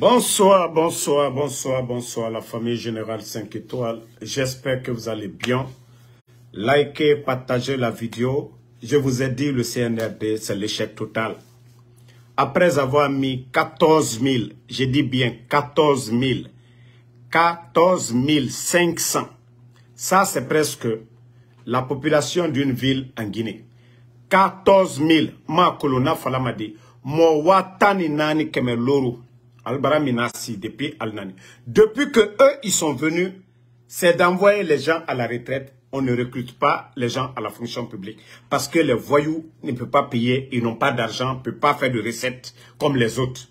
Bonsoir, bonsoir, bonsoir, bonsoir la famille Générale 5 étoiles. J'espère que vous allez bien. Likez, partagez la vidéo. Je vous ai dit, le CNRD, c'est l'échec total. Après avoir mis 14 000, j'ai dit bien 14 000, 14 500. Ça, c'est presque la population d'une ville en Guinée. 14 000, ma kolona falamadi, mo watani nani kemeloru, Al-Bara depuis Al-Nani. Depuis que eux, ils sont venus, c'est d'envoyer les gens à la retraite. On ne recrute pas les gens à la fonction publique parce que les voyous ne peuvent pas payer, ils n'ont pas d'argent, ne peuvent pas faire de recettes comme les autres.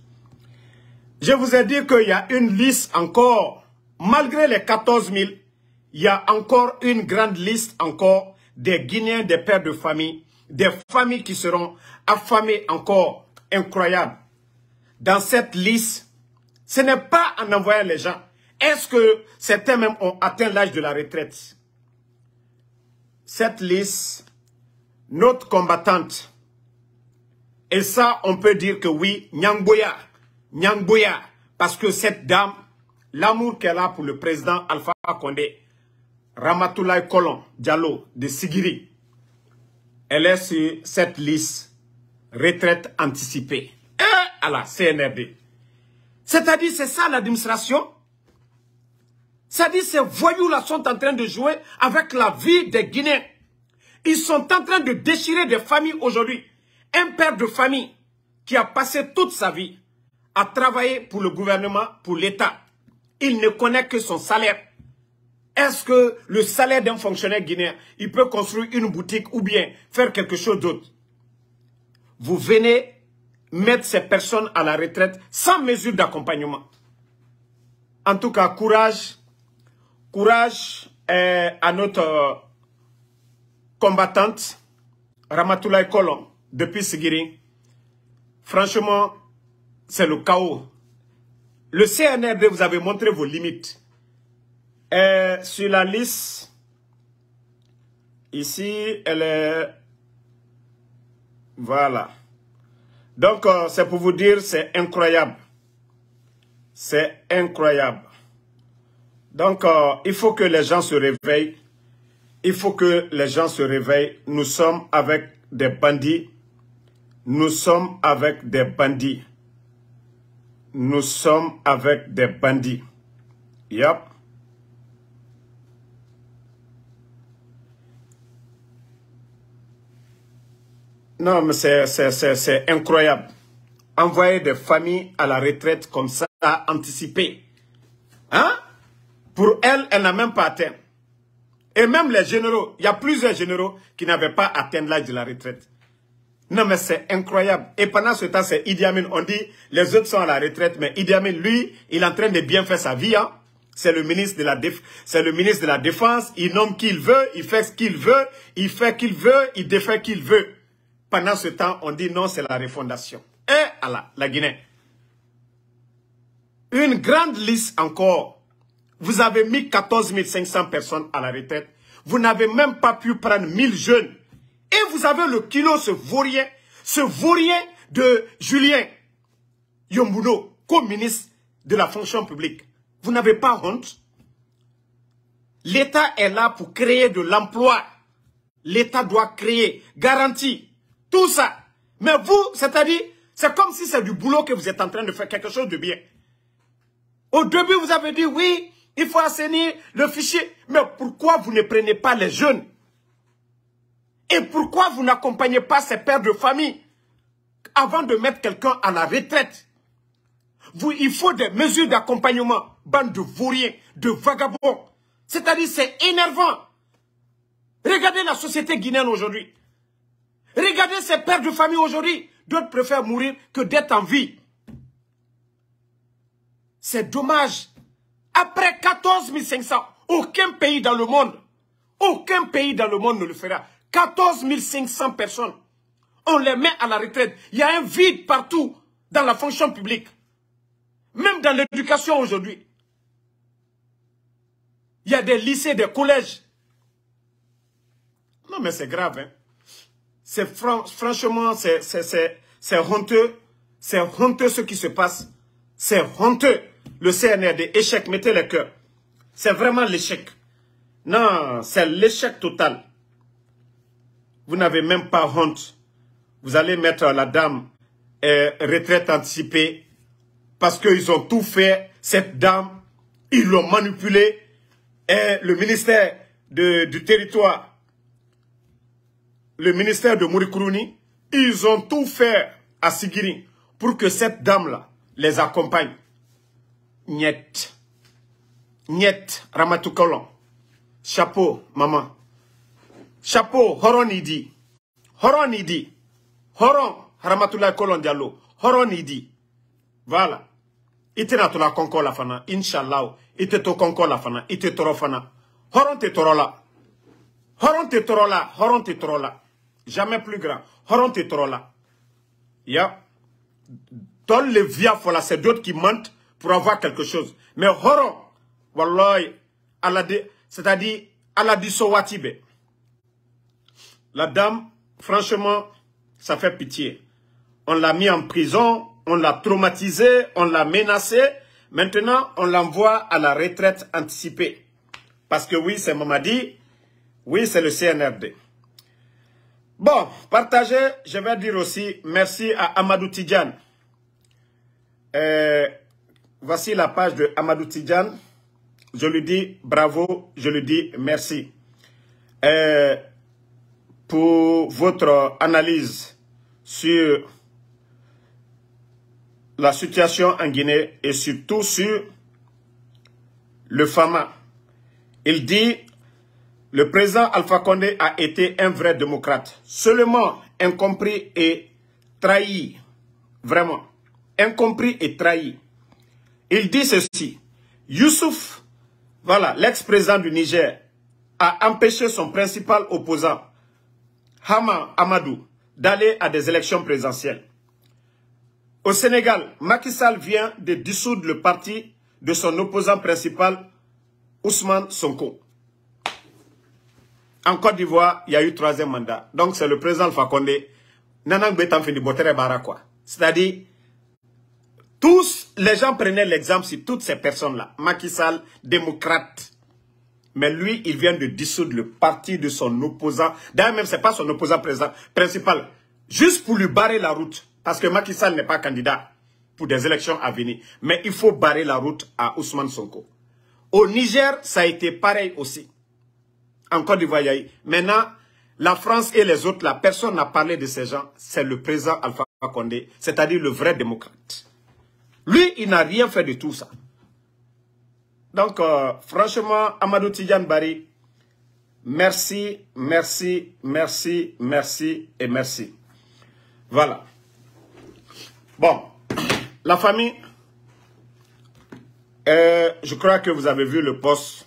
Je vous ai dit qu'il y a une liste encore, malgré les 14 000, il y a encore une grande liste encore des Guinéens, des pères de famille, des familles qui seront affamées encore, incroyable. Dans cette liste, ce n'est pas en envoyant les gens. Est-ce que certains même ont atteint l'âge de la retraite Cette liste, notre combattante, et ça, on peut dire que oui, Nyangboya, Nyangboya, parce que cette dame, l'amour qu'elle a pour le président Alpha Condé, Ramatoulaye Colon Diallo de Sigiri, elle est sur cette liste retraite anticipée et hein? à la CNRD. C'est-à-dire, c'est ça l'administration. C'est-à-dire, ces voyous-là sont en train de jouer avec la vie des Guinéens. Ils sont en train de déchirer des familles aujourd'hui. Un père de famille qui a passé toute sa vie à travailler pour le gouvernement, pour l'État. Il ne connaît que son salaire. Est-ce que le salaire d'un fonctionnaire guinéen, il peut construire une boutique ou bien faire quelque chose d'autre Vous venez mettre ces personnes à la retraite sans mesure d'accompagnement. En tout cas, courage, courage euh, à notre euh, combattante, Ramatoulaye Kolom, depuis Sigiri. Franchement, c'est le chaos. Le CNRD vous avez montré vos limites. Euh, sur la liste, ici, elle est... Voilà. Donc, euh, c'est pour vous dire, c'est incroyable. C'est incroyable. Donc, euh, il faut que les gens se réveillent. Il faut que les gens se réveillent. Nous sommes avec des bandits. Nous sommes avec des bandits. Nous sommes avec des bandits. Yep. Non, mais c'est incroyable. Envoyer des familles à la retraite comme ça, anticipé. Hein? Pour elle, elle n'a même pas atteint. Et même les généraux, il y a plusieurs généraux qui n'avaient pas atteint l'âge de la retraite. Non, mais c'est incroyable. Et pendant ce temps, c'est Idi Amin. On dit, les autres sont à la retraite, mais Idi Amin, lui, il est en train de bien faire sa vie. Hein. C'est le ministre de la c'est le ministre de la défense. Il nomme qui il veut, il fait ce qu'il veut, il fait qu'il veut, il défait qu'il veut. Pendant ce temps, on dit non, c'est la refondation. Et à la, Guinée. Une grande liste encore. Vous avez mis 14 500 personnes à la retraite. Vous n'avez même pas pu prendre 1000 jeunes. Et vous avez le kilo, ce vaurien, ce vaurien de Julien Yombuno, co-ministre de la fonction publique. Vous n'avez pas honte L'État est là pour créer de l'emploi. L'État doit créer, garantie, tout ça. Mais vous, c'est-à-dire, c'est comme si c'est du boulot que vous êtes en train de faire quelque chose de bien. Au début, vous avez dit, oui, il faut assainir le fichier. Mais pourquoi vous ne prenez pas les jeunes Et pourquoi vous n'accompagnez pas ces pères de famille avant de mettre quelqu'un à la retraite vous, Il faut des mesures d'accompagnement. Bande de vauriens, de vagabonds. C'est-à-dire, c'est énervant. Regardez la société guinéenne aujourd'hui. Regardez ces pères de famille aujourd'hui. D'autres préfèrent mourir que d'être en vie. C'est dommage. Après 14 500, aucun pays dans le monde, aucun pays dans le monde ne le fera. 14 500 personnes, on les met à la retraite. Il y a un vide partout dans la fonction publique. Même dans l'éducation aujourd'hui. Il y a des lycées, des collèges. Non mais c'est grave, hein. C'est franchement, c'est honteux. C'est honteux ce qui se passe. C'est honteux. Le CNRD, échec, mettez le cœur. C'est vraiment l'échec. Non, c'est l'échec total. Vous n'avez même pas honte. Vous allez mettre la dame euh, retraite anticipée parce qu'ils ont tout fait. Cette dame, ils l'ont manipulée. Et le ministère du territoire le ministère de Mourikourouni, ils ont tout fait à Sigiri pour que cette dame-là les accompagne. Niet. Niet Ramatoukolon. Chapeau, maman. Chapeau, Horonidi. Horonidi. Horon Idi. Horon Ramatoula Kolon Diallo. Horon Voilà. Ite na la fana. Inch'Allah. Ite to konko la fana. Ite toro fana. Horon te toro la. Horon te toro Horon te toro jamais plus grand Horon T'es trop ya les le via c'est d'autres qui mentent pour avoir quelque chose mais Horon. Walloy. c'est à dire Aladiso la dame franchement ça fait pitié on l'a mis en prison on l'a traumatisé. on l'a menacé. maintenant on l'envoie à la retraite anticipée parce que oui c'est Mamadi oui c'est le CNRD Bon, partagez, je vais dire aussi merci à Amadou Tidjan. Euh, voici la page de Amadou Tidjan. Je lui dis bravo, je lui dis merci. Euh, pour votre analyse sur la situation en Guinée et surtout sur le FAMA. Il dit le président Alpha Condé a été un vrai démocrate, seulement incompris et trahi. Vraiment, incompris et trahi. Il dit ceci, Youssouf, voilà, l'ex-président du Niger, a empêché son principal opposant, Hama Amadou, d'aller à des élections présidentielles. Au Sénégal, Macky Sall vient de dissoudre le parti de son opposant principal, Ousmane Sonko. En Côte d'Ivoire, il y a eu troisième mandat. Donc, c'est le président Fakonde. C'est-à-dire, tous les gens prenaient l'exemple sur toutes ces personnes-là. Macky Sall, démocrate. Mais lui, il vient de dissoudre le parti de son opposant. D'ailleurs, même, ce n'est pas son opposant principal. Juste pour lui barrer la route. Parce que Macky Sall n'est pas candidat pour des élections à venir. Mais il faut barrer la route à Ousmane Sonko. Au Niger, ça a été pareil aussi. Encore du d'Ivoire, Maintenant, la France et les autres, la personne n'a parlé de ces gens. C'est le président Alpha Condé, c'est-à-dire le vrai démocrate. Lui, il n'a rien fait de tout ça. Donc, euh, franchement, Amadou Tidjan Bari, merci, merci, merci, merci et merci. Voilà. Bon, la famille, euh, je crois que vous avez vu le poste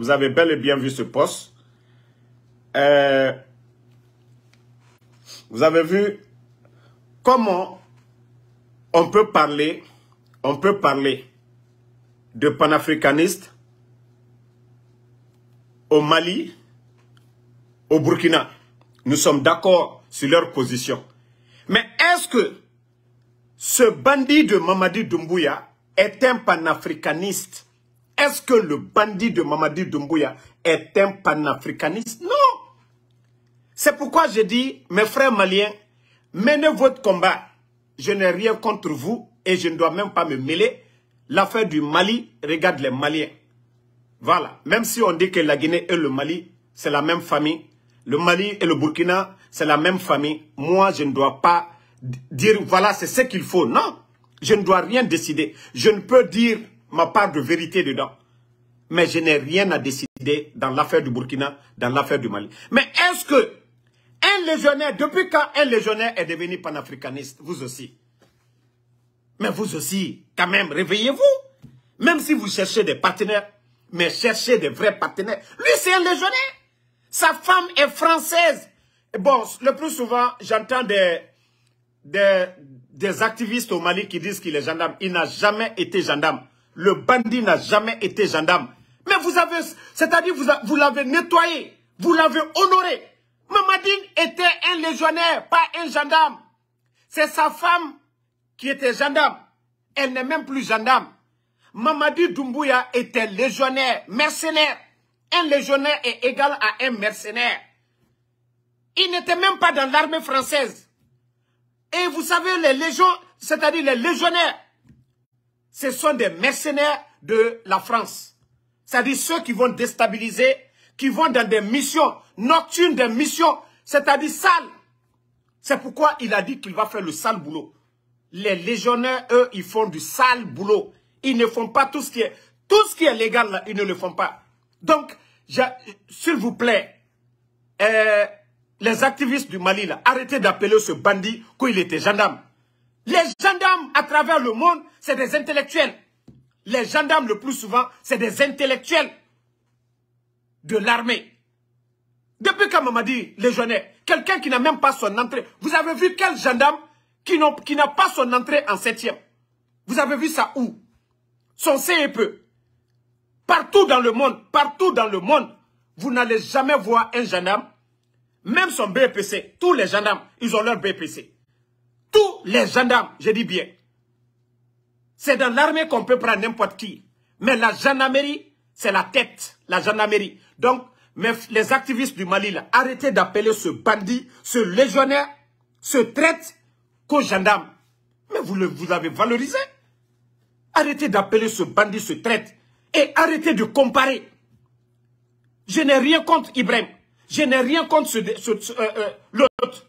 vous avez bel et bien vu ce poste. Euh, vous avez vu comment on peut parler, on peut parler de panafricanistes au Mali, au Burkina. Nous sommes d'accord sur leur position. Mais est-ce que ce bandit de Mamadi Doumbouya est un panafricaniste est-ce que le bandit de Mamadi Doumbouya est un panafricaniste Non C'est pourquoi je dis, mes frères maliens, menez votre combat. Je n'ai rien contre vous et je ne dois même pas me mêler. L'affaire du Mali regarde les Maliens. Voilà. Même si on dit que la Guinée et le Mali, c'est la même famille. Le Mali et le Burkina, c'est la même famille. Moi, je ne dois pas dire, voilà, c'est ce qu'il faut. Non, je ne dois rien décider. Je ne peux dire, ma part de vérité dedans. Mais je n'ai rien à décider dans l'affaire du Burkina, dans l'affaire du Mali. Mais est-ce que un légionnaire, depuis quand un légionnaire est devenu panafricaniste, vous aussi Mais vous aussi, quand même, réveillez-vous. Même si vous cherchez des partenaires, mais cherchez des vrais partenaires. Lui, c'est un légionnaire. Sa femme est française. Et bon, le plus souvent, j'entends des, des, des activistes au Mali qui disent qu'il est gendarme. Il n'a jamais été gendarme le bandit n'a jamais été gendarme. Mais vous avez, c'est-à-dire vous, l'avez nettoyé, vous l'avez honoré. Mamadine était un légionnaire, pas un gendarme. C'est sa femme qui était gendarme. Elle n'est même plus gendarme. Mamadi Doumbouya était légionnaire, mercenaire. Un légionnaire est égal à un mercenaire. Il n'était même pas dans l'armée française. Et vous savez, les légions, c'est-à-dire les légionnaires, ce sont des mercenaires de la France. C'est-à-dire ceux qui vont déstabiliser, qui vont dans des missions nocturnes, des missions, c'est-à-dire sales. C'est pourquoi il a dit qu'il va faire le sale boulot. Les légionnaires, eux, ils font du sale boulot. Ils ne font pas tout ce qui est, tout ce qui est légal, ils ne le font pas. Donc, s'il vous plaît, euh, les activistes du Mali, arrêtez d'appeler ce bandit il était gendarme. Les gendarmes à travers le monde, c'est des intellectuels. Les gendarmes, le plus souvent, c'est des intellectuels de l'armée. Depuis quand on m'a dit légionnaire, quelqu'un qui n'a même pas son entrée, vous avez vu quel gendarme qui n'a pas son entrée en septième Vous avez vu ça où Son CEP. E. Partout dans le monde, partout dans le monde, vous n'allez jamais voir un gendarme, même son BPC. E tous les gendarmes, ils ont leur BPC. E tous les gendarmes, je dis bien. C'est dans l'armée qu'on peut prendre n'importe qui. Mais la gendarmerie, c'est la tête, la gendarmerie. Donc, les activistes du Mali, arrêtez d'appeler ce bandit, ce légionnaire, ce traite qu'aux gendarme. Mais vous, le, vous avez valorisé. Arrêtez d'appeler ce bandit ce traite. Et arrêtez de comparer. Je n'ai rien contre Ibrahim. Je n'ai rien contre euh, euh, l'autre.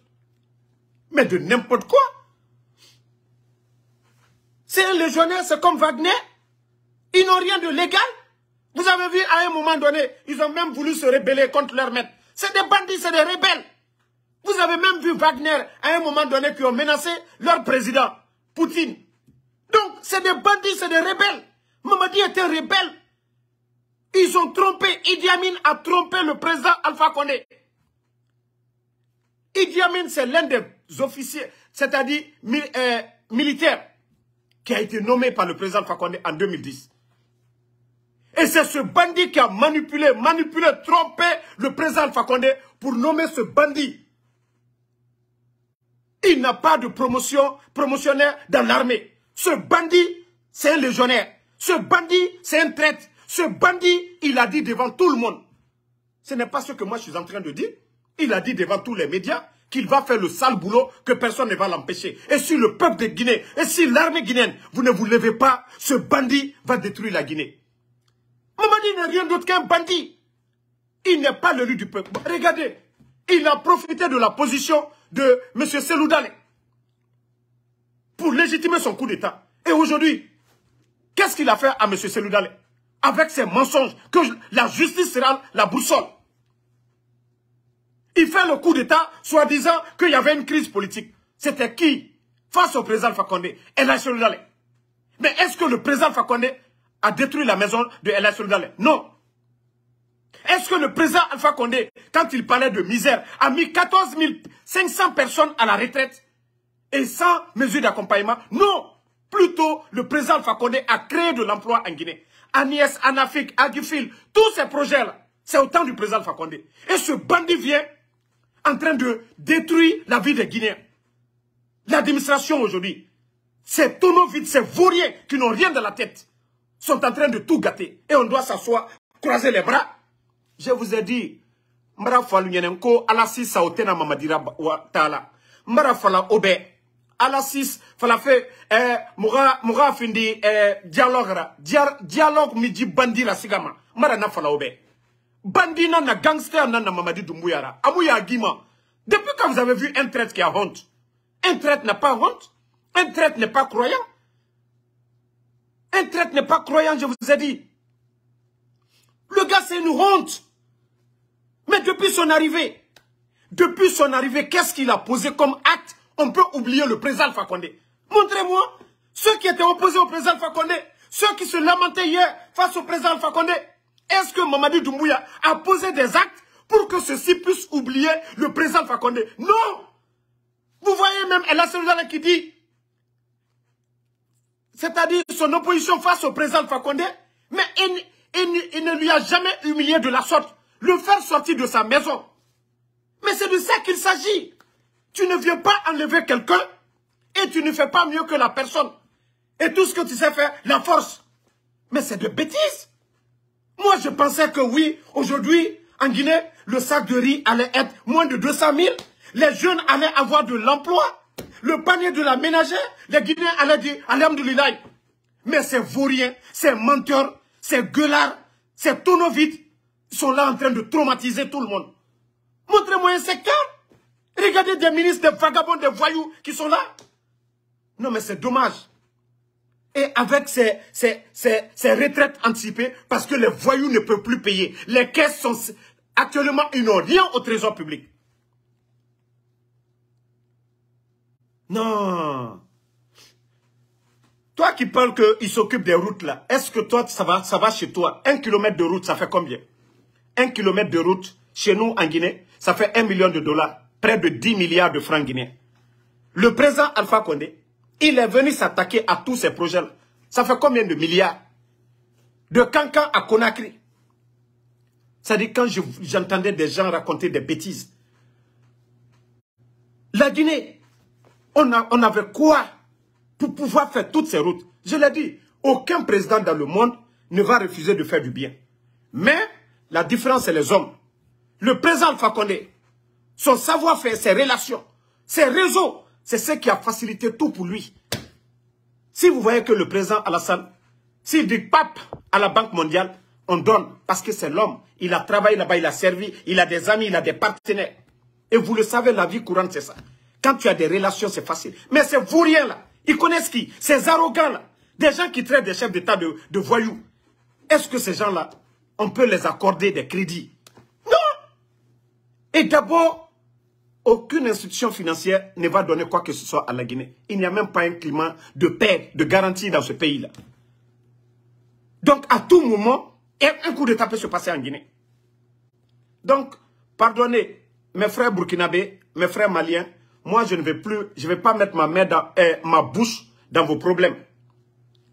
Mais de n'importe quoi. C'est un c'est comme Wagner. Ils n'ont rien de légal. Vous avez vu, à un moment donné, ils ont même voulu se rebeller contre leur maître. C'est des bandits, c'est des rebelles. Vous avez même vu Wagner, à un moment donné, qui ont menacé leur président, Poutine. Donc, c'est des bandits, c'est des rebelles. Mamadi était rebelle. Ils ont trompé, Idi Amin a trompé le président Alpha Condé. Idi Amin, c'est l'un des officiers, c'est-à-dire euh, militaire, qui a été nommé par le président Fakonde en 2010. Et c'est ce bandit qui a manipulé, manipulé, trompé le président Fakonde pour nommer ce bandit. Il n'a pas de promotion, promotionnaire dans l'armée. Ce bandit, c'est un légionnaire. Ce bandit, c'est un traître. Ce bandit, il a dit devant tout le monde. Ce n'est pas ce que moi je suis en train de dire. Il a dit devant tous les médias qu'il va faire le sale boulot, que personne ne va l'empêcher. Et si le peuple de Guinée, et si l'armée guinéenne, vous ne vous levez pas, ce bandit va détruire la Guinée. Mamadi n'est rien d'autre qu'un bandit. Il n'est pas le lieu du peuple. Regardez, il a profité de la position de M. Seloudale pour légitimer son coup d'État. Et aujourd'hui, qu'est-ce qu'il a fait à M. Seloudale Avec ses mensonges, que la justice sera la boussole. Il fait le coup d'État, soi-disant qu'il y avait une crise politique. C'était qui Face au président Fakonde, Mais est-ce que le président Fakonde a détruit la maison de El Non. Est-ce que le président Alpha quand il parlait de misère, a mis 14 500 personnes à la retraite et sans mesure d'accompagnement Non Plutôt, le président Alpha a créé de l'emploi en Guinée. Agnès, en Afrique, Guifil, tous ces projets-là, c'est au temps du président Alpha Et ce bandit vient en train de détruire la vie des Guinéens. L'administration aujourd'hui, c'est tous nos vides, ces vauriens qui n'ont rien dans la tête, sont en train de tout gâter. Et on doit s'asseoir, croiser les bras. Je vous ai dit, Mbara Falunyenenko, Alassis Saotena Mamadira Tala, Mbara Fala Obe, Alassis Fala eh, Mura Moura Findi, eh, Dialogue, Dialogue Midi Bandira Sigama, Mbara Fala Obe bandit na gangster nanna Mamadi ya Depuis quand vous avez vu un traître qui a honte, un traître n'a pas honte, un traître n'est pas croyant. Un traître n'est pas croyant, je vous ai dit. Le gars, c'est une honte. Mais depuis son arrivée, depuis son arrivée, qu'est-ce qu'il a posé comme acte On peut oublier le président Alpha Montrez-moi ceux qui étaient opposés au président Alpha ceux qui se lamentaient hier face au président Alpha est-ce que Mamadi Doumbouya a posé des actes pour que ceux-ci puissent oublier le président Fakonde Non Vous voyez même El là qui dit, c'est-à-dire son opposition face au président Fakonde, mais il, il ne lui a jamais humilié de la sorte, le faire sortir de sa maison. Mais c'est de ça qu'il s'agit. Tu ne viens pas enlever quelqu'un et tu ne fais pas mieux que la personne. Et tout ce que tu sais faire, la force. Mais c'est de bêtises. Moi, je pensais que oui, aujourd'hui, en Guinée, le sac de riz allait être moins de 200 000. Les jeunes allaient avoir de l'emploi. Le panier de la ménagère, les Guinéens allaient dire « Alhamdoulilah ». Mais ces vauriens, ces menteurs, ces gueulards, ces tonneaux vides sont là en train de traumatiser tout le monde. Montrez-moi un secteur. Regardez des ministres, des vagabonds, des voyous qui sont là. Non mais c'est dommage. Et avec ces, retraites anticipées, parce que les voyous ne peuvent plus payer. Les caisses sont... Actuellement, ils n'ont au trésor public. Non. Toi qui parles qu'ils s'occupent des routes là, est-ce que toi, ça va, ça va chez toi Un kilomètre de route, ça fait combien Un kilomètre de route, chez nous en Guinée, ça fait un million de dollars, près de 10 milliards de francs guinéens. Le président Alpha Condé, il est venu s'attaquer à tous ces projets-là. Ça fait combien de milliards De Kankan à Conakry. C'est-à-dire quand j'entendais des gens raconter des bêtises. La Guinée, on, on avait quoi pour pouvoir faire toutes ces routes Je l'ai dit, aucun président dans le monde ne va refuser de faire du bien. Mais la différence, c'est les hommes. Le président Fakonde, son savoir-faire, ses relations, ses réseaux, c'est ce qui a facilité tout pour lui. Si vous voyez que le président Alassane, s'il dit pape à la Banque mondiale, on donne parce que c'est l'homme. Il a travaillé là-bas, il a servi, il a des amis, il a des partenaires. Et vous le savez, la vie courante, c'est ça. Quand tu as des relations, c'est facile. Mais c'est vous rien, là, ils connaissent qui Ces arrogants-là, des gens qui traitent des chefs d'État de, de voyous. Est-ce que ces gens-là, on peut les accorder des crédits Non Et d'abord, aucune institution financière ne va donner quoi que ce soit à la Guinée. Il n'y a même pas un climat de paix, de garantie dans ce pays-là. Donc, à tout moment, un coup d'État peut se passer en Guinée. Donc, pardonnez, mes frères burkinabés, mes frères maliens, moi, je ne vais plus, je ne vais pas mettre ma, main dans, euh, ma bouche dans vos problèmes.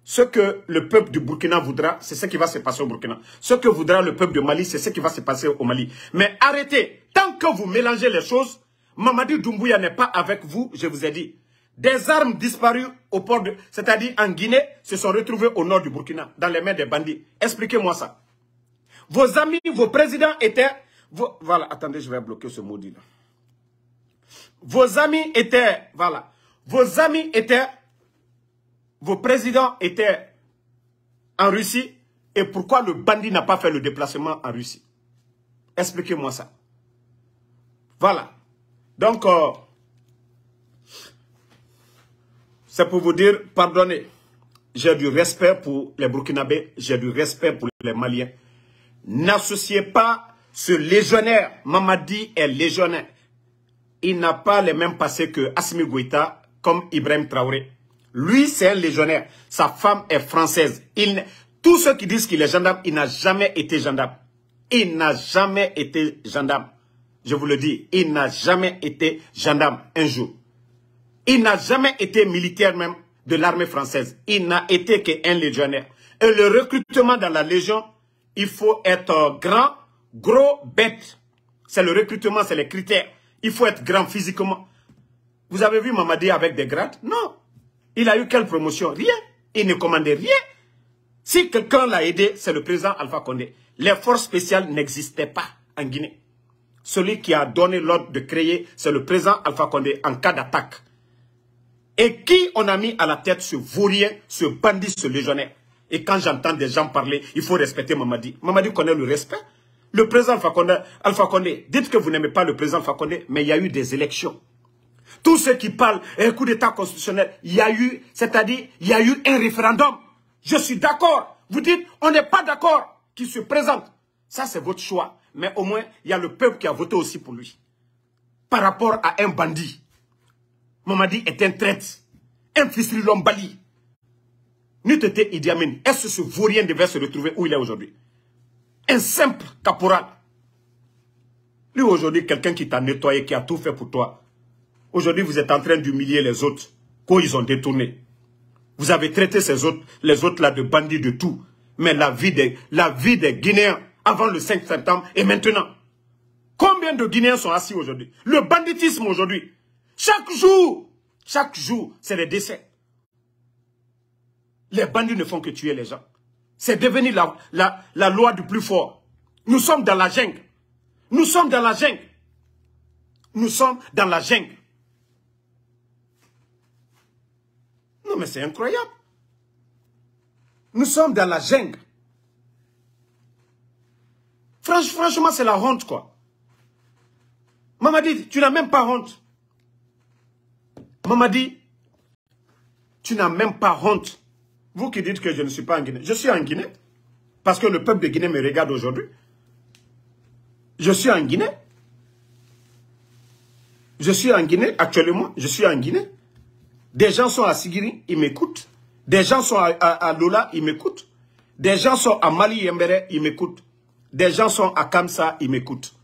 Ce que le peuple du Burkina voudra, c'est ce qui va se passer au Burkina. Ce que voudra le peuple du Mali, c'est ce qui va se passer au Mali. Mais arrêtez, tant que vous mélangez les choses, Mamadi Doumbouya n'est pas avec vous, je vous ai dit. Des armes disparues au port de... C'est-à-dire en Guinée, se sont retrouvées au nord du Burkina, dans les mains des bandits. Expliquez-moi ça. Vos amis, vos présidents étaient... voilà, attendez, je vais bloquer ce maudit-là. Vos amis étaient... Voilà. Vos amis étaient... Vos présidents étaient en Russie. Et pourquoi le bandit n'a pas fait le déplacement en Russie Expliquez-moi ça. Voilà. Donc, euh, c'est pour vous dire, pardonnez. J'ai du respect pour les Burkinabés, j'ai du respect pour les Maliens. N'associez pas ce légionnaire. Mamadi est légionnaire. Il n'a pas le même passé que Asmi Goïta, comme Ibrahim Traoré. Lui, c'est un légionnaire. Sa femme est française. tous ceux qui disent qu'il est gendarme, il n'a jamais été gendarme. Il n'a jamais été gendarme je vous le dis, il n'a jamais été gendarme un jour. Il n'a jamais été militaire même de l'armée française. Il n'a été qu'un légionnaire. Et le recrutement dans la Légion, il faut être grand, gros, bête. C'est le recrutement, c'est les critères. Il faut être grand physiquement. Vous avez vu Mamadi avec des grades Non. Il a eu quelle promotion Rien. Il ne commandait rien. Si quelqu'un l'a aidé, c'est le président Alpha Condé. Les forces spéciales n'existaient pas en Guinée celui qui a donné l'ordre de créer, c'est le président Alpha Condé en cas d'attaque. Et qui on a mis à la tête ce vaurien, ce bandit, ce légionnaire Et quand j'entends des gens parler, il faut respecter Mamadi. Mamadi connaît le respect. Le président Alpha Condé, dites que vous n'aimez pas le président Alpha Condé, mais il y a eu des élections. Tous ceux qui parlent un eh, coup d'état constitutionnel, il y a eu, c'est-à-dire, il y a eu un référendum. Je suis d'accord. Vous dites, on n'est pas d'accord qui se présente. Ça, c'est votre choix mais au moins, il y a le peuple qui a voté aussi pour lui. Par rapport à un bandit. Mamadi est un traître. Un fils de Lombali. Nutete Est-ce que ce vaurien devait se retrouver où il est aujourd'hui Un simple caporal. Lui aujourd'hui, quelqu'un qui t'a nettoyé, qui a tout fait pour toi. Aujourd'hui, vous êtes en train d'humilier les autres. quoi ils ont détourné. Vous avez traité ces autres, les autres là de bandits de tout. Mais la vie des, la vie des Guinéens avant le 5 septembre et maintenant. Combien de Guinéens sont assis aujourd'hui Le banditisme aujourd'hui. Chaque jour, chaque jour, c'est des décès. Les bandits ne font que tuer les gens. C'est devenu la, la, loi du plus fort. Nous sommes dans la jungle. Nous sommes dans la jungle. Nous sommes dans la jungle. Non mais c'est incroyable. Nous sommes dans la jungle franchement, c'est la honte, quoi. Maman dit, tu n'as même pas honte. Maman dit, tu n'as même pas honte. Vous qui dites que je ne suis pas en Guinée. Je suis en Guinée. Parce que le peuple de Guinée me regarde aujourd'hui. Je suis en Guinée. Je suis en Guinée, actuellement, je suis en Guinée. Des gens sont à Sigiri, ils m'écoutent. Des gens sont à, Lola, ils m'écoutent. Des gens sont à Mali, Yembere, ils m'écoutent. Des gens sont à Kamsa, ils m'écoutent.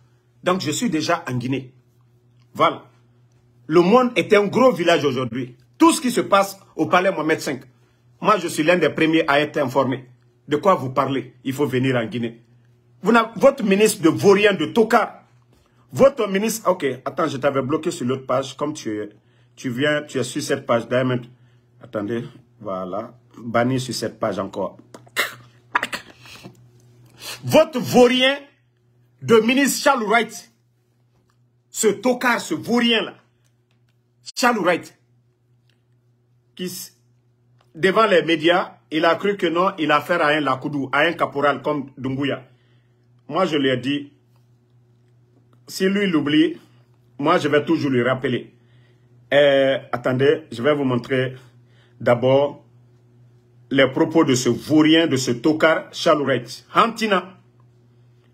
Donc je suis déjà en Guinée. Voilà. Le monde est un gros village aujourd'hui. Tout ce qui se passe au palais Mohamed V. Moi, je suis l'un des premiers à être informé. De quoi vous parlez Il faut venir en Guinée. Vous votre ministre de Vaurien de Toka. votre ministre... Ok, attends, je t'avais bloqué sur l'autre page. Comme tu tu viens, tu es sur cette page. Diamond. attendez, voilà. Banni sur cette page encore. Votre vaurien de ministre Charles Wright, ce tocard, ce vaurien-là, Charles Wright, qui, devant les médias, il a cru que non, il a affaire à un Lakoudou, à un caporal comme Dunguya. Moi, je lui ai dit, si lui l'oublie, moi, je vais toujours lui rappeler. Euh, attendez, je vais vous montrer d'abord les propos de ce vaurien, de ce tocard, Charles Wright.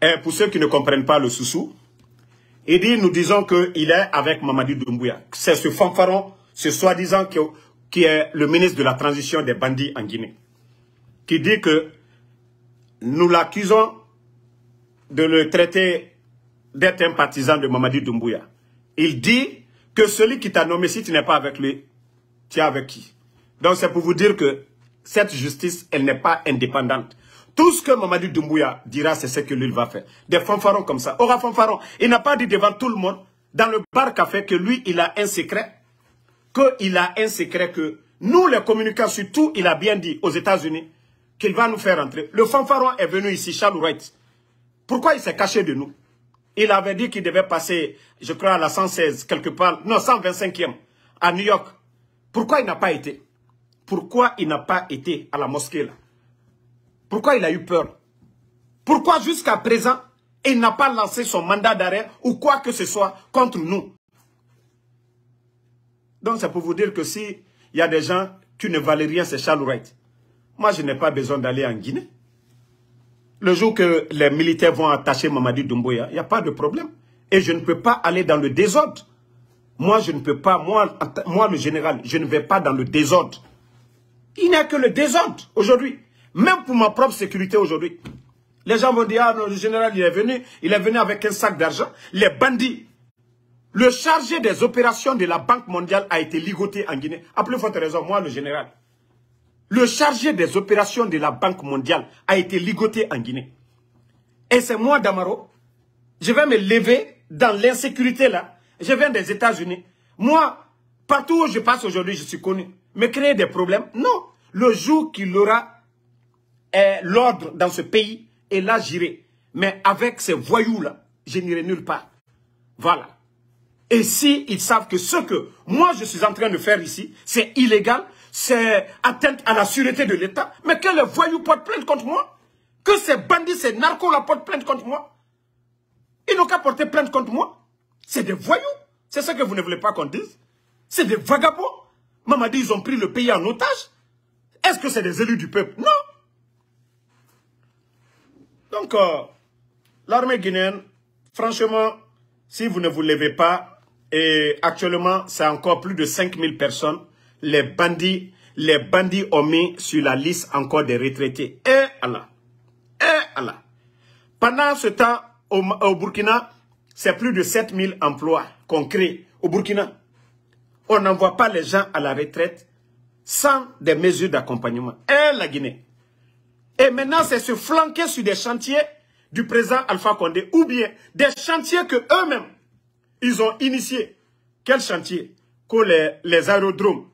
Eh, pour ceux qui ne comprennent pas le Soussou, il dit, nous disons qu'il est avec Mamadi Doumbouya. C'est ce fanfaron, ce soi-disant qui, est le ministre de la transition des bandits en Guinée, qui dit que nous l'accusons de le traiter d'être un partisan de Mamadi Doumbouya. Il dit que celui qui t'a nommé, si tu n'es pas avec lui, tu es avec qui Donc c'est pour vous dire que cette justice, elle n'est pas indépendante. Tout ce que Mamadou Doumbouya dira, c'est ce que lui va faire. Des fanfarons comme ça. Aura fanfaron, il n'a pas dit devant tout le monde, dans le bar café, que lui, il a un secret. Qu'il a un secret que nous, les communicants, surtout, il a bien dit aux États-Unis qu'il va nous faire entrer. Le fanfaron est venu ici, Charles Wright. Pourquoi il s'est caché de nous Il avait dit qu'il devait passer, je crois, à la 116, quelque part, non, 125e, à New York. Pourquoi il n'a pas été Pourquoi il n'a pas été à la mosquée, là pourquoi il a eu peur Pourquoi jusqu'à présent, il n'a pas lancé son mandat d'arrêt ou quoi que ce soit contre nous Donc c'est pour vous dire que s'il y a des gens, qui ne valent rien, c'est Charles Wright. Moi, je n'ai pas besoin d'aller en Guinée. Le jour que les militaires vont attacher Mamadi Doumbouya, il n'y a pas de problème. Et je ne peux pas aller dans le désordre. Moi, je ne peux pas, moi le général, je ne vais pas dans le désordre. Il n'y a que le désordre aujourd'hui. Même pour ma propre sécurité aujourd'hui. Les gens vont dire, ah, le général, il est venu, il est venu avec un sac d'argent. Les bandits. Le chargé des opérations de la Banque mondiale a été ligoté en Guinée. A plus forte raison, moi, le général. Le chargé des opérations de la Banque mondiale a été ligoté en Guinée. Et c'est moi, Damaro, je vais me lever dans l'insécurité là. Je viens des États-Unis. Moi, partout où je passe aujourd'hui, je suis connu. Me créer des problèmes Non. Le jour qu'il aura l'ordre dans ce pays, et là j'irai. Mais avec ces voyous-là, je n'irai nulle part. Voilà. Et si ils savent que ce que moi je suis en train de faire ici, c'est illégal, c'est atteinte à la sûreté de l'État, mais que les voyous portent plainte contre moi, que ces bandits, ces narcos la portent plainte contre moi, ils n'ont qu'à porter plainte contre moi. C'est des voyous. C'est ce que vous ne voulez pas qu'on dise. C'est des vagabonds. Maman dit, ils ont pris le pays en otage. Est-ce que c'est des élus du peuple Non. Donc, euh, l'armée guinéenne, franchement, si vous ne vous levez pas, et actuellement, c'est encore plus de 5000 personnes, les bandits, les bandits ont mis sur la liste encore des retraités. Eh Allah. eh Allah. Pendant ce temps, au, Burkina, c'est plus de 7000 emplois qu'on crée au Burkina. On n'envoie pas les gens à la retraite sans des mesures d'accompagnement. Eh la Guinée. Et maintenant, c'est se flanquer sur des chantiers du président Alpha Condé ou bien des chantiers que eux-mêmes, ils ont initiés. Quels chantiers Que les, les aérodromes.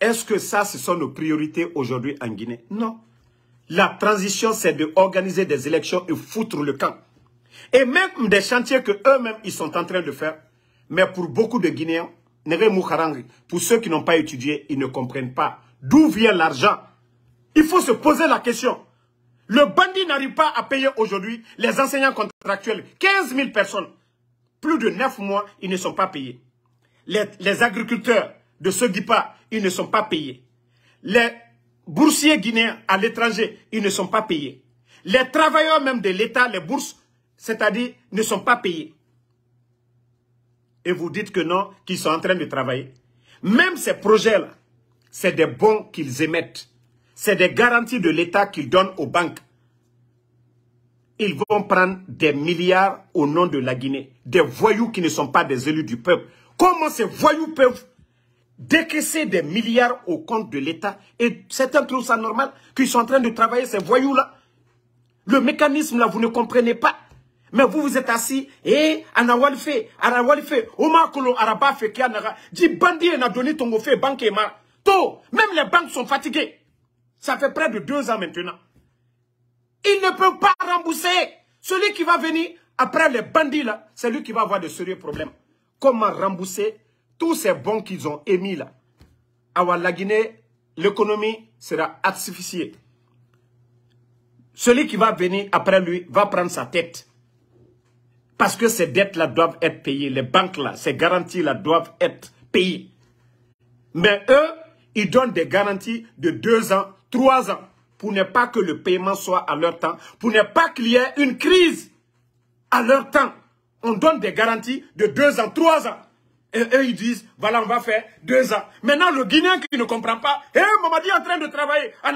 Est-ce que ça, ce sont nos priorités aujourd'hui en Guinée Non. La transition, c'est d'organiser organiser des élections et foutre le camp. Et même des chantiers que eux-mêmes, ils sont en train de faire. Mais pour beaucoup de Guinéens, pour ceux qui n'ont pas étudié, ils ne comprennent pas d'où vient l'argent il faut se poser la question. Le bandit n'arrive pas à payer aujourd'hui les enseignants contractuels. 15 000 personnes. Plus de 9 mois, ils ne sont pas payés. Les, agriculteurs de ce pas, ils ne sont pas payés. Les boursiers guinéens à l'étranger, ils ne sont pas payés. Les travailleurs même de l'État, les bourses, c'est-à-dire, ne sont pas payés. Et vous dites que non, qu'ils sont en train de travailler. Même ces projets-là, c'est des bons qu'ils émettent. C'est des garanties de l'État qu'ils donnent aux banques. Ils vont prendre des milliards au nom de la Guinée. Des voyous qui ne sont pas des élus du peuple. Comment ces voyous peuvent décaisser des milliards au compte de l'État Et certains trouvent ça normal qu'ils sont en train de travailler, ces voyous-là. Le mécanisme, là, vous ne comprenez pas. Mais vous, vous êtes assis, et Anawalfe, Anawalfe, a Arabafe, nara. dit bandit, n'a donné ton banque et To, même les banques sont fatiguées. Ça fait près de deux ans maintenant. Il ne peut pas rembourser. Celui qui va venir après les bandits, là, c'est lui qui va avoir de sérieux problèmes. Comment rembourser tous ces bons qu'ils ont émis là À la Guinée, l'économie sera artificiée. Celui qui va venir après lui va prendre sa tête. Parce que ces dettes-là doivent être payées. Les banques-là, ces garanties-là doivent être payées. Mais eux, ils donnent des garanties de deux ans trois ans, pour ne pas que le paiement soit à leur temps, pour ne pas qu'il y ait une crise à leur temps. On donne des garanties de deux ans, trois ans. Et eux, ils disent, voilà, on va faire deux ans. Maintenant, le Guinéen qui ne comprend pas, eh, Mamadi est en train de travailler en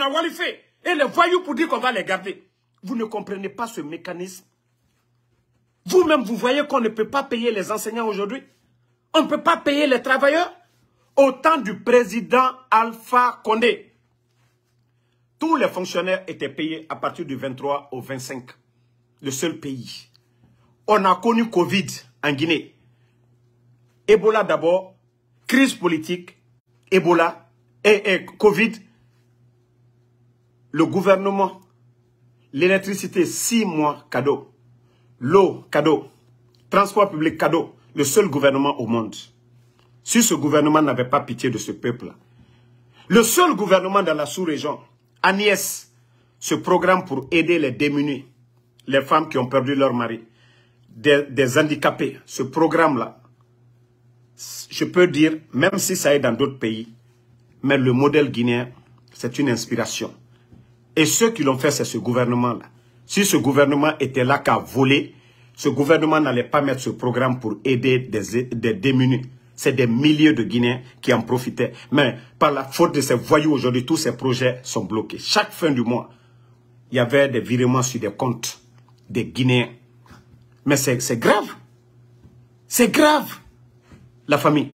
Et les voyous pour dire qu'on va les garder. Vous ne comprenez pas ce mécanisme. Vous-même, vous voyez qu'on ne peut pas payer les enseignants aujourd'hui. On ne peut pas payer les travailleurs. Au temps du président Alpha Condé, tous les fonctionnaires étaient payés à partir du 23 au 25. Le seul pays. On a connu Covid en Guinée. Ebola d'abord, crise politique, Ebola et, Covid. Le gouvernement, l'électricité, six mois cadeau. L'eau, cadeau. Transport public, cadeau. Le seul gouvernement au monde. Si ce gouvernement n'avait pas pitié de ce peuple, le seul gouvernement dans la sous-région Agnès, ce programme pour aider les démunis, les femmes qui ont perdu leur mari, des, handicapés, ce programme-là, je peux dire, même si ça est dans d'autres pays, mais le modèle guinéen, c'est une inspiration. Et ceux qui l'ont fait, c'est ce gouvernement-là. Si ce gouvernement était là qu'à voler, ce gouvernement n'allait pas mettre ce programme pour aider des démunis. C'est des milliers de Guinéens qui en profitaient. Mais par la faute de ces voyous, aujourd'hui, tous ces projets sont bloqués. Chaque fin du mois, il y avait des virements sur des comptes des Guinéens. Mais c'est grave. C'est grave, la famille.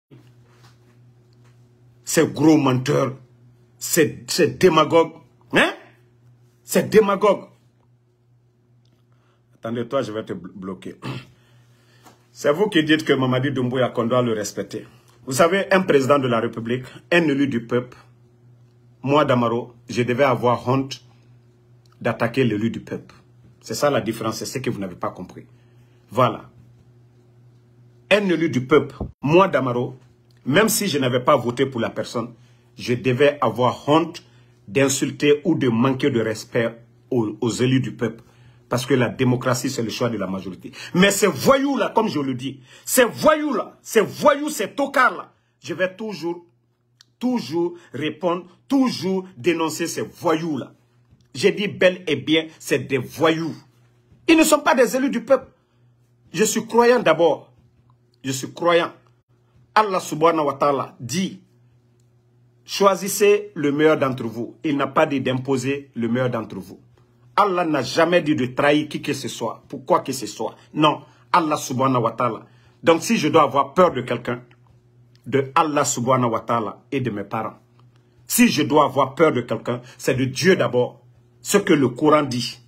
Ces gros menteurs, ces, ces démagogues, hein? Ces démagogues. Attendez, toi, je vais te bloquer. C'est vous qui dites que Mamadi Doumbouya, qu'on doit le respecter. Vous savez, un président de la République, un élu du peuple, moi, Damaro, je devais avoir honte d'attaquer l'élu du peuple. C'est ça la différence, c'est ce que vous n'avez pas compris. Voilà. Un élu du peuple, moi, Damaro, même si je n'avais pas voté pour la personne, je devais avoir honte d'insulter ou de manquer de respect aux élus du peuple. Parce que la démocratie, c'est le choix de la majorité. Mais ces voyous-là, comme je le dis, ces voyous-là, ces voyous, ces tocards-là, je vais toujours, toujours répondre, toujours dénoncer ces voyous-là. J'ai dit bel et bien, c'est des voyous. Ils ne sont pas des élus du peuple. Je suis croyant d'abord. Je suis croyant. Allah subhanahu wa ta'ala dit, choisissez le meilleur d'entre vous. Il n'a pas dit d'imposer le meilleur d'entre vous. Allah n'a jamais dit de trahir qui que ce soit, pour quoi que ce soit. Non, Allah subhanahu wa ta'ala. Donc si je dois avoir peur de quelqu'un, de Allah subhanahu wa ta'ala et de mes parents. Si je dois avoir peur de quelqu'un, c'est de Dieu d'abord. Ce que le Coran dit.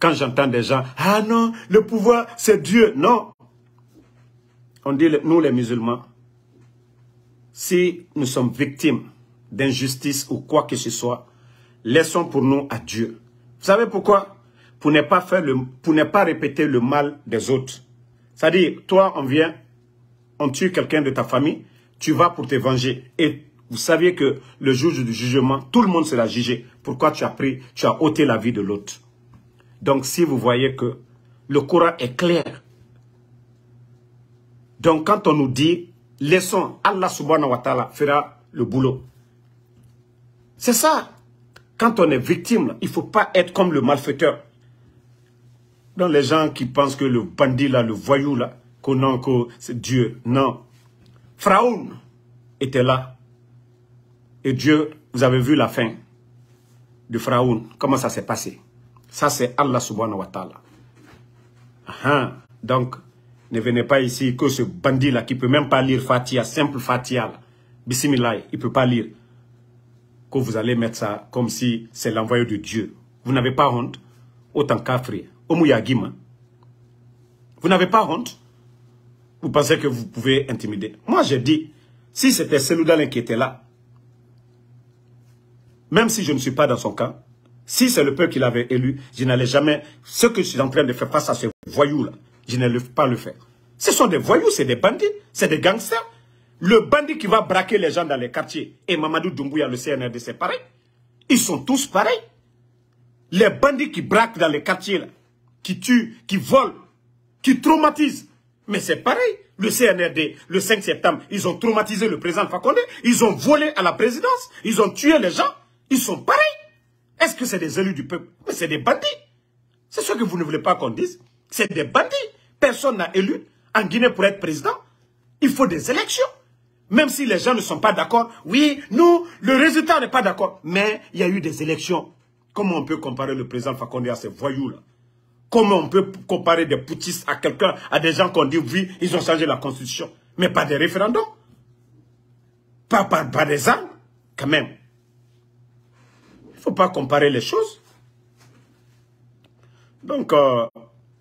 Quand j'entends des gens, ah non, le pouvoir, c'est Dieu. Non. On dit, nous les musulmans, si nous sommes victimes d'injustice ou quoi que ce soit, Laissons pour nous à Dieu. Vous savez pourquoi Pour ne pas, faire le, pour ne pas répéter le mal des autres. C'est-à-dire, toi, on vient, on tue quelqu'un de ta famille, tu vas pour te venger. Et vous savez que le jour du jugement, tout le monde sera jugé. Pourquoi tu as pris, tu as ôté la vie de l'autre. Donc, si vous voyez que le Coran est clair, donc quand on nous dit, laissons, Allah subhanahu wa ta'ala fera le boulot. C'est ça. Quand on est victime, il ne faut pas être comme le malfaiteur. Dans les gens qui pensent que le bandit, là, le voyou, là, qu'on que c'est Dieu. Non. Fraoun était là. Et Dieu, vous avez vu la fin de Fraoun. Comment ça s'est passé Ça, c'est Allah subhanahu wa ta'ala. donc, ne venez pas ici que ce bandit-là qui ne peut même pas lire Fatiha, simple Fatiha. Bismillah, il ne peut pas lire que vous allez mettre ça comme si c'est l'envoyé de Dieu. Vous n'avez pas honte Autant qu'Afri, Omuyagima. Vous n'avez pas honte Vous pensez que vous pouvez intimider Moi, j'ai dit, si c'était Seloudalin qui était là, même si je ne suis pas dans son camp, si c'est le peuple qu'il avait élu, je n'allais jamais... Ce que je suis en train de faire face à ces voyous-là, je n'allais pas le faire. Ce sont des voyous, c'est des bandits, c'est des gangsters. Le bandit qui va braquer les gens dans les quartiers et Mamadou Doumbouya, le CNRD, c'est pareil. Ils sont tous pareils. Les bandits qui braquent dans les quartiers, qui tuent, qui volent, qui traumatisent. Mais c'est pareil. Le CNRD, le 5 septembre, ils ont traumatisé le président Fakonde. Ils ont volé à la présidence. Ils ont tué les gens. Ils sont pareils. Est-ce que c'est des élus du peuple Mais c'est des bandits. C'est ce que vous ne voulez pas qu'on dise. C'est des bandits. Personne n'a élu en Guinée pour être président. Il faut des élections. Même si les gens ne sont pas d'accord, oui, nous, le résultat n'est pas d'accord. Mais il y a eu des élections. Comment on peut comparer le président Fakonde à ces voyous-là Comment on peut comparer des poutistes à quelqu'un, à des gens ont dit, oui, ils ont changé la constitution, mais pas des référendums Pas, par des armes, quand même. Il ne faut pas comparer les choses. Donc, euh,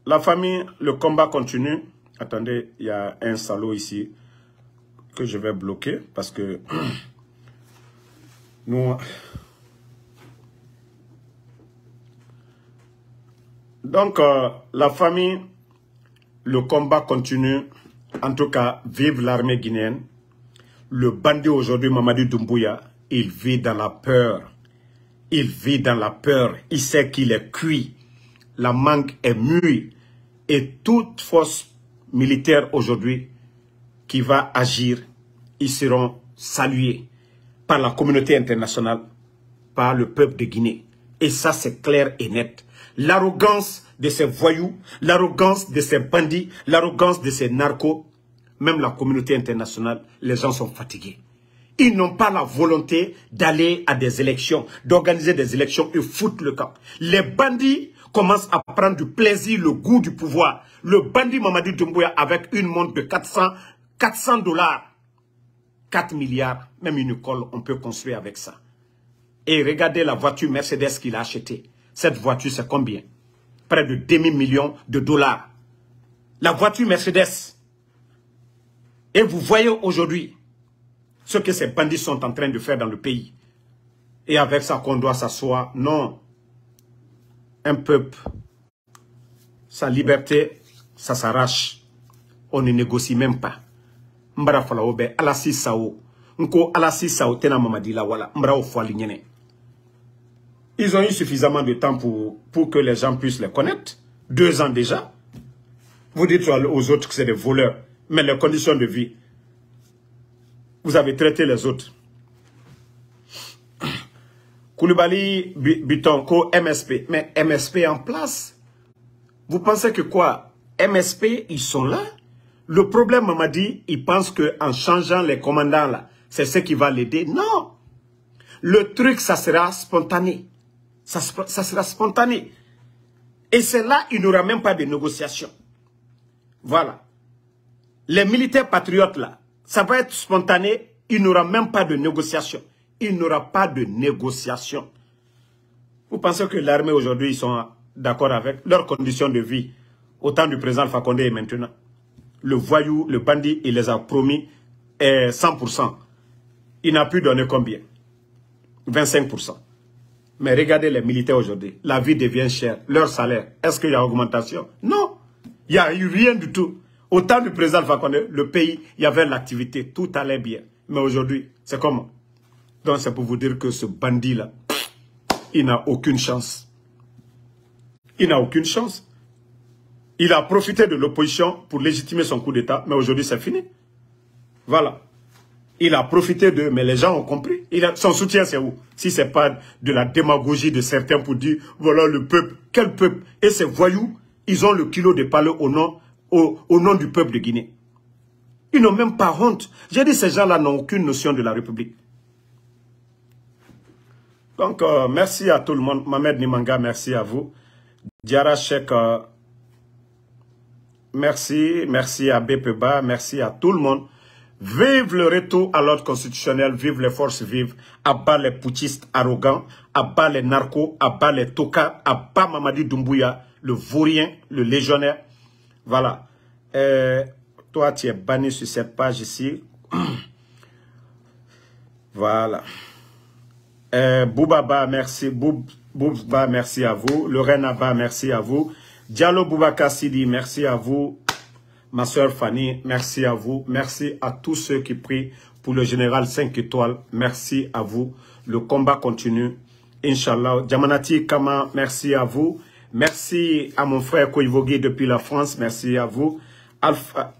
la famille, le combat continue. Attendez, il y a un salaud ici je vais bloquer parce que nous... Donc, euh, la famille, le combat continue. En tout cas, vive l'armée guinéenne. Le bandit aujourd'hui, mamadou Doumbouya, il vit dans la peur. Il vit dans la peur. Il sait qu'il est cuit. La mangue est mue. Et toute force militaire aujourd'hui qui va agir, ils seront salués par la communauté internationale, par le peuple de Guinée. Et ça, c'est clair et net. L'arrogance de ces voyous, l'arrogance de ces bandits, l'arrogance de ces narcos, même la communauté internationale, les gens sont fatigués. Ils n'ont pas la volonté d'aller à des élections, d'organiser des élections et foutre le camp. Les bandits commencent à prendre du plaisir, le goût du pouvoir. Le bandit Mamadou Doumbouya avec une montre de 400 400 dollars, 4 milliards, même une école, on peut construire avec ça. Et regardez la voiture Mercedes qu'il a achetée. Cette voiture, c'est combien Près de demi millions de dollars. La voiture Mercedes. Et vous voyez aujourd'hui ce que ces bandits sont en train de faire dans le pays. Et avec ça qu'on doit s'asseoir. Non. Un peuple, sa liberté, ça s'arrache. On ne négocie même pas ils ont eu suffisamment de temps pour, pour que les gens puissent les connaître. Deux ans déjà. Vous dites aux autres que c'est des voleurs. Mais les conditions de vie, vous avez traité les autres. Koulibaly Bitonko, MSP. Mais MSP en place. Vous pensez que quoi MSP, ils sont là le problème, Mamadi, il pense qu'en changeant les commandants, là, c'est ce qui va l'aider. Non Le truc, ça sera spontané. Ça, ça sera spontané. Et c'est là, il n'y aura même pas de négociation. Voilà. Les militaires patriotes, là, ça va être spontané. Il n'y aura même pas de négociation. Il n'y aura pas de négociation. Vous pensez que l'armée aujourd'hui, ils sont d'accord avec leurs conditions de vie au temps du président Fakonde et maintenant le voyou, le bandit, il les a promis 100%. Il n'a pu donner combien 25%. Mais regardez les militaires aujourd'hui. La vie devient chère. Leur salaire, est-ce qu'il y a augmentation Non. Il n'y a eu rien du tout. Au temps du président Fakonde, le pays, il y avait l'activité. Tout allait bien. Mais aujourd'hui, c'est comment Donc c'est pour vous dire que ce bandit-là, il n'a aucune chance. Il n'a aucune chance. Il a profité de l'opposition pour légitimer son coup d'État, mais aujourd'hui c'est fini. Voilà. Il a profité de... mais les gens ont compris. Il son soutien, c'est où Si ce n'est pas de la démagogie de certains pour dire, voilà le peuple, quel peuple Et ces voyous, ils ont le kilo de parler au nom, au, nom du peuple de Guinée. Ils n'ont même pas honte. J'ai dit, ces gens-là n'ont aucune notion de la République. Donc, euh, merci à tout le monde. Mohamed Nimanga, merci à vous. Diara Sheikh, euh, Merci, merci à BPBA, merci à tout le monde. Vive le retour à l'ordre constitutionnel, vive les forces vives, abat les poutistes arrogants, abat les narcos, abat les tocas, abat Mamadi Doumbouya, le vaurien, le légionnaire. Voilà. Euh, toi, tu es banni sur cette page ici. voilà. Euh, Boubaba, merci. Boub, Boubaba, merci à vous. Lorraine Abba, merci à vous. Diallo Boubacar Sidi, merci à vous. Ma soeur Fanny, merci à vous. Merci à tous ceux qui prient pour le général 5 étoiles. Merci à vous. Le combat continue. Inch'Allah. Djamanati Kama, merci à vous. Merci à mon frère Koivogi depuis la France. Merci à vous. Alpha.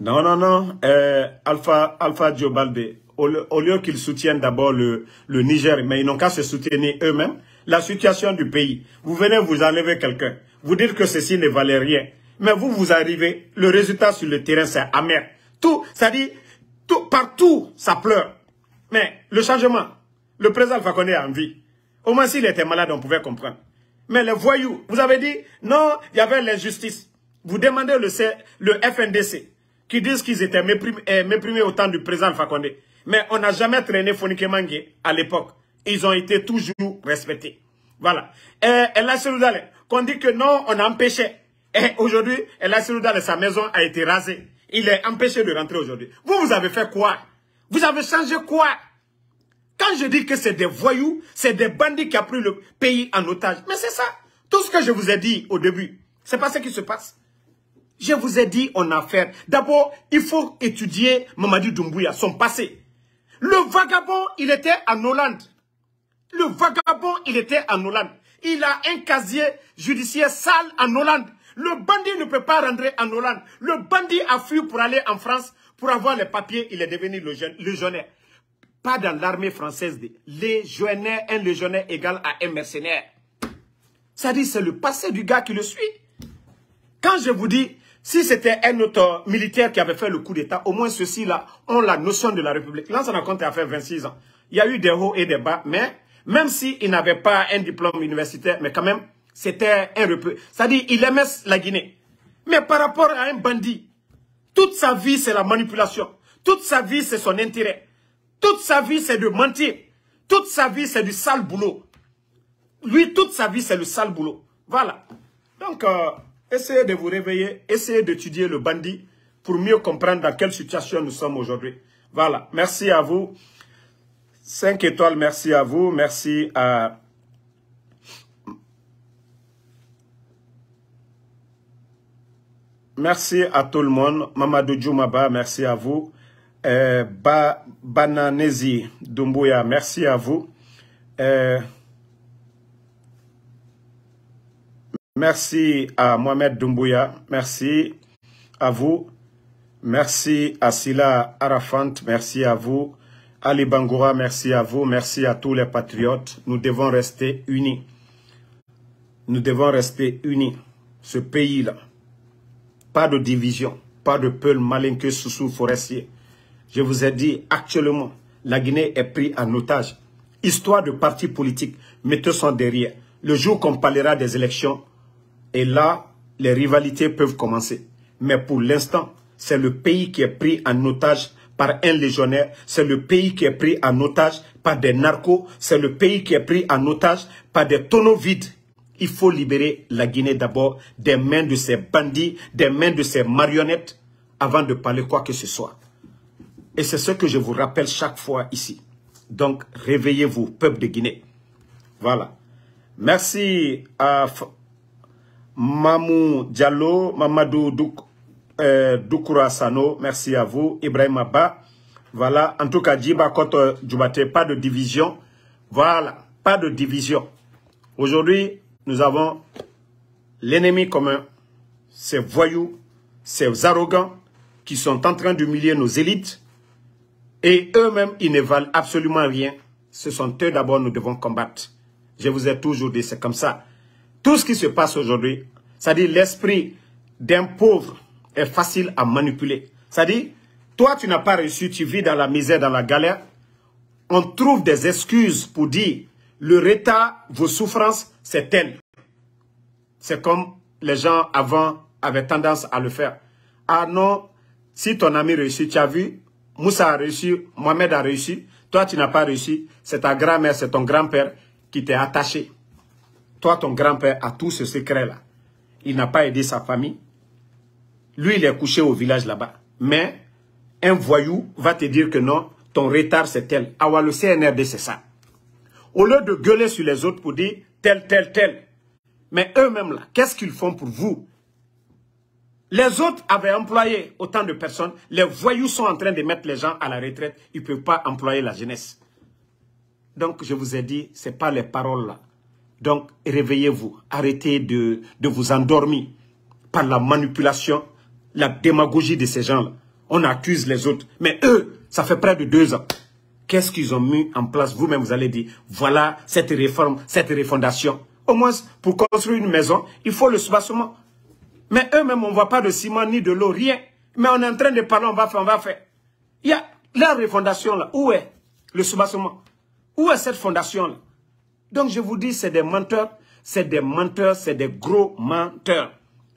Non, non, non. Euh, Alpha, Alpha Au, lieu qu'ils soutiennent d'abord le, le Niger, mais ils n'ont qu'à se soutenir eux-mêmes la situation du pays. Vous venez vous enlever quelqu'un. Vous dire que ceci ne valait rien. Mais vous, vous arrivez, le résultat sur le terrain, c'est amer. Tout, ça dit, tout, partout, ça pleure. Mais le changement, le président Fakonde a envie. Au moins, s'il était malade, on pouvait comprendre. Mais les voyous, vous avez dit, non, il y avait l'injustice. Vous demandez le, le FNDC, qui disent qu'ils étaient méprimés, autant eh, au temps du président Fakonde. Mais on n'a jamais traîné Fonike à l'époque ils ont été toujours respectés. Voilà. Et, euh, et qu'on dit que non, on empêchait. Et aujourd'hui, El sa maison a été rasée. Il est empêché de rentrer aujourd'hui. Vous, vous avez fait quoi Vous avez changé quoi Quand je dis que c'est des voyous, c'est des bandits qui ont pris le pays en otage. Mais c'est ça. Tout ce que je vous ai dit au début, c'est pas ce qui se passe. Je vous ai dit on a affaire. D'abord, il faut étudier Mamadou Doumbouya, son passé. Le vagabond, il était en Hollande. Le vagabond, il était en Hollande. Il a un casier judiciaire sale en Hollande. Le bandit ne peut pas rentrer en Hollande. Le bandit a fui pour aller en France pour avoir les papiers. Il est devenu légionnaire. Pas dans l'armée française. Légionnaire, un légionnaire égal à un mercenaire. Ça dit, c'est le passé du gars qui le suit. Quand je vous dis, si c'était un autre militaire qui avait fait le coup d'État, au moins ceux-ci-là ont la notion de la République. Là, ça n'a compté à faire 26 ans. Il y a eu des hauts et des bas, mais même s'il n'avait pas un diplôme universitaire, mais quand même, c'était un repos. C'est-à-dire, il aimait la Guinée. Mais par rapport à un bandit, toute sa vie, c'est la manipulation. Toute sa vie, c'est son intérêt. Toute sa vie, c'est de mentir. Toute sa vie, c'est du sale boulot. Lui, toute sa vie, c'est le sale boulot. Voilà. Donc, euh, essayez de vous réveiller. Essayez d'étudier le bandit pour mieux comprendre dans quelle situation nous sommes aujourd'hui. Voilà. Merci à vous. 5 étoiles, merci à vous. Merci à... Merci à tout le monde. Mamadou Djoumaba, merci à vous. Euh, merci à vous. Euh, merci à Mohamed Dumbuya, merci à vous. Merci à Sila Arafant, merci à vous. Ali Bangoura, merci à vous, merci à tous les patriotes. Nous devons rester unis. Nous devons rester unis. Ce pays-là, pas de division, pas de peul malinque sous forestier. Je vous ai dit, actuellement, la Guinée est prise en otage. Histoire de partis politiques, mettez-en derrière. Le jour qu'on parlera des élections, et là, les rivalités peuvent commencer. Mais pour l'instant, c'est le pays qui est pris en otage par un légionnaire. C'est le pays qui est pris en otage par des narcos. C'est le pays qui est pris en otage par des tonneaux vides. Il faut libérer la Guinée d'abord des mains de ces bandits, des mains de ces marionnettes, avant de parler quoi que ce soit. Et c'est ce que je vous rappelle chaque fois ici. Donc, réveillez-vous, peuple de Guinée. Voilà. Merci à Mamou Diallo, Mamadou Douk euh, Dukura Sano, merci à vous. Ibrahim Abba, voilà. En tout cas, Djiba pas de division. Voilà, pas de division. Aujourd'hui, nous avons l'ennemi commun, ces voyous, ces arrogants qui sont en train d'humilier nos élites et eux-mêmes, ils ne valent absolument rien. Ce sont eux d'abord nous devons combattre. Je vous ai toujours dit, c'est comme ça. Tout ce qui se passe aujourd'hui, c'est-à-dire l'esprit d'un pauvre est facile à manipuler. C'est-à-dire, toi, tu n'as pas réussi, tu vis dans la misère, dans la galère. On trouve des excuses pour dire le retard, vos souffrances, c'est tel. C'est comme les gens avant avaient tendance à le faire. Ah non, si ton ami réussit, tu as vu, Moussa a réussi, Mohamed a réussi, toi tu n'as pas réussi, c'est ta grand-mère, c'est ton grand-père qui t'est attaché. Toi, ton grand-père a tout ce secret-là. Il n'a pas aidé sa famille, lui, il est couché au village là-bas. Mais un voyou va te dire que non, ton retard c'est tel. Ah le CNRD, c'est ça. Au lieu de gueuler sur les autres pour dire tel, tel, tel. Mais eux-mêmes là, qu'est-ce qu'ils font pour vous Les autres avaient employé autant de personnes. Les voyous sont en train de mettre les gens à la retraite. Ils ne peuvent pas employer la jeunesse. Donc, je vous ai dit, ce n'est pas les paroles là. Donc, réveillez-vous. Arrêtez de, de vous endormir par la manipulation la démagogie de ces gens-là. On accuse les autres. Mais eux, ça fait près de deux ans. Qu'est-ce qu'ils ont mis en place Vous-même, vous allez dire, voilà cette réforme, cette refondation. Au moins, pour construire une maison, il faut le soubassement. Mais eux-mêmes, on ne voit pas de ciment ni de l'eau, rien. Mais on est en train de parler, on va faire, on va faire. Il y a la refondation là. Où est le soubassement Où est cette fondation là Donc je vous dis, c'est des menteurs, c'est des menteurs, c'est des gros menteurs.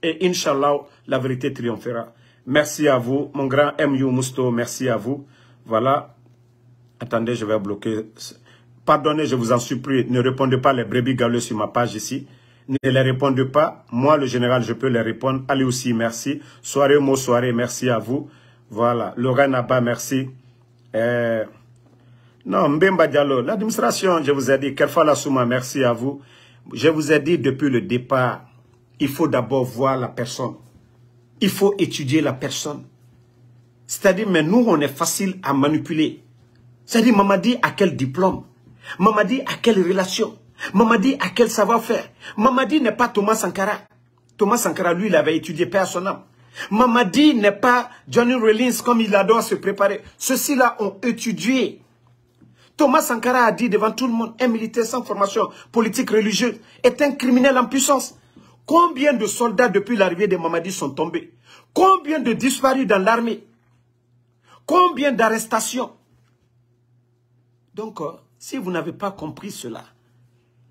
Et Inch'Allah, la vérité triomphera. Merci à vous, mon grand M. Mousto, merci à vous. Voilà. Attendez, je vais bloquer. Pardonnez, je vous en supplie, ne répondez pas les brebis galeux sur ma page ici. Ne les répondez pas. Moi, le général, je peux les répondre. Allez aussi, merci. Soirée, mot soirée, merci à vous. Voilà. Laurent Naba, merci. Euh, non, Mbemba Diallo, l'administration, je vous ai dit, Kerfala Souma, merci à vous. Je vous ai dit depuis le départ, il faut d'abord voir la personne. Il faut étudier la personne. C'est-à-dire, mais nous, on est facile à manipuler. C'est-à-dire, Mamadi a quel diplôme Mamadi a quelle relation dit, a quel savoir-faire dit, n'est pas Thomas Sankara. Thomas Sankara, lui, il avait étudié père Sonam. n'est pas Johnny Rollins comme il adore se préparer. Ceux-ci-là ont étudié. Thomas Sankara a dit devant tout le monde, un militaire sans formation politique religieuse est un criminel en puissance. Combien de soldats depuis l'arrivée des Mamadi sont tombés Combien de disparus dans l'armée Combien d'arrestations Donc, euh, si vous n'avez pas compris cela,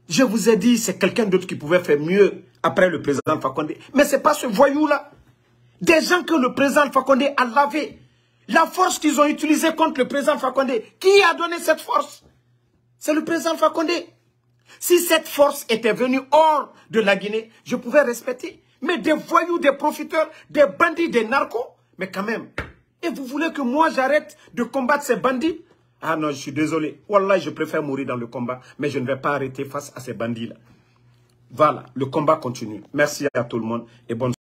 je vous ai dit, c'est quelqu'un d'autre qui pouvait faire mieux après le président Fakonde. Mais ce n'est pas ce voyou-là. Des gens que le président Fakonde a lavé. La force qu'ils ont utilisée contre le président Fakonde. Qui a donné cette force C'est le président Fakonde. Si cette force était venue hors de la Guinée, je pouvais respecter. Mais des voyous, des profiteurs, des bandits, des narcos, mais quand même. Et vous voulez que moi j'arrête de combattre ces bandits Ah non, je suis désolé. Wallah, je préfère mourir dans le combat, mais je ne vais pas arrêter face à ces bandits-là. Voilà, le combat continue. Merci à tout le monde et bonne